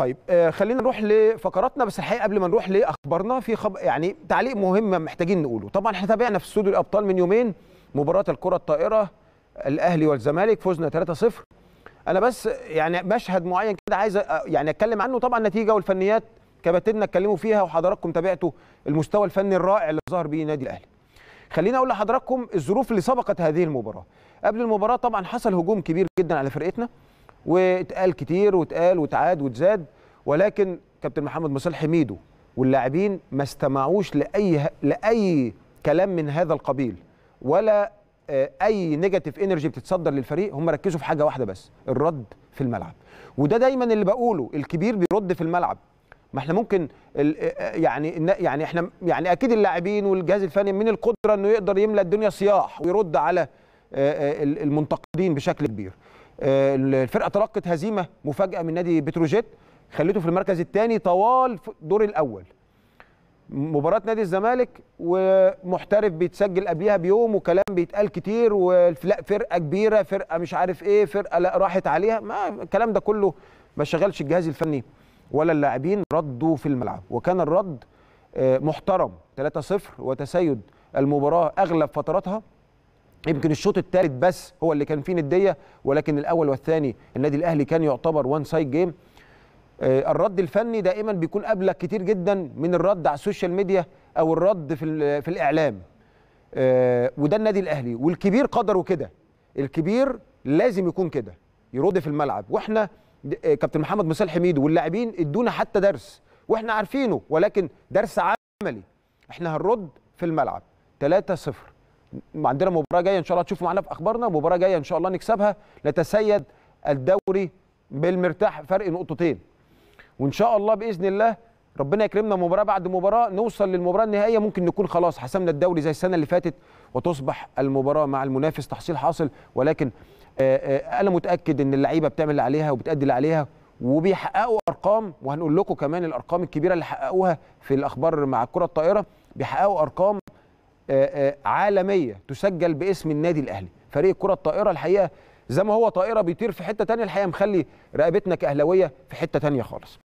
طيب آه، خلينا نروح لفقراتنا بس الحقيقه قبل ما نروح لاخبارنا في خب... يعني تعليق مهم محتاجين نقوله طبعا احنا تابعنا في استوديو الابطال من يومين مباراه الكره الطائره الاهلي والزمالك فزنا 3-0 انا بس يعني مشهد معين كده عايز آه، يعني اتكلم عنه طبعا النتيجه والفنيات كباتننا اتكلموا فيها وحضراتكم تابعتوا المستوى الفني الرائع اللي ظهر بيه نادي الاهلي خليني اقول لحضراتكم الظروف اللي سبقت هذه المباراه قبل المباراه طبعا حصل هجوم كبير جدا على فرقتنا واتقال كتير واتقال واتعاد واتزاد ولكن كابتن محمد مصالح ميدو واللاعبين ما استمعوش لاي لاي كلام من هذا القبيل ولا آه، اي نيجاتيف انرجي بتتصدر للفريق هم ركزوا في حاجه واحده بس الرد في الملعب وده دايما اللي بقوله الكبير بيرد في الملعب ما احنا ممكن آه، آه، يعني يعني احنا يعني اكيد اللاعبين والجهاز الفني من القدره انه يقدر يملى الدنيا صياح ويرد على المنتقدين بشكل كبير آه، الفرقه تلقت هزيمه مفاجاه من نادي بتروجيت خليته في المركز الثاني طوال دور الاول مباراه نادي الزمالك ومحترف بيتسجل قبلها بيوم وكلام بيتقال كتير ولا فرقه كبيره فرقه مش عارف ايه فرقه لا راحت عليها ما الكلام ده كله ما شغلش الجهاز الفني ولا اللاعبين ردوا في الملعب وكان الرد آه، محترم 3-0 وتسيد المباراه اغلب فتراتها يمكن الشوط الثالث بس هو اللي كان فيه نديه ولكن الاول والثاني النادي الاهلي كان يعتبر وان سايد جيم الرد الفني دائما بيكون قبلك كتير جدا من الرد على السوشيال ميديا او الرد في في الاعلام آه، وده النادي الاهلي والكبير قدره كده الكبير لازم يكون كده يرد في الملعب واحنا آه، كابتن محمد مصالح حميدو واللاعبين ادونا حتى درس واحنا عارفينه ولكن درس عملي احنا هنرد في الملعب 3 0 عندنا مباراه جايه ان شاء الله تشوفوا معانا في اخبارنا مباراه جايه ان شاء الله نكسبها نتسيد الدوري بالمرتاح فرق نقطتين وان شاء الله باذن الله ربنا يكرمنا مباراه بعد مباراه نوصل للمباراه النهائيه ممكن نكون خلاص حسمنا الدوري زي السنه اللي فاتت وتصبح المباراه مع المنافس تحصيل حاصل ولكن آه، آه، انا متاكد ان اللعيبه بتعمل اللي عليها وبتادي اللي عليها وبيحققوا ارقام وهنقول لكم كمان الارقام الكبيره اللي حققوها في الاخبار مع الكره الطائره بيحققوا ارقام آه، آه، عالميه تسجل باسم النادي الاهلي فريق كرة الطائره الحقيقه زي ما هو طائره بيطير في حته تانية الحقيقه مخلي رقبتنا كاهلاويه في حته تانية خالص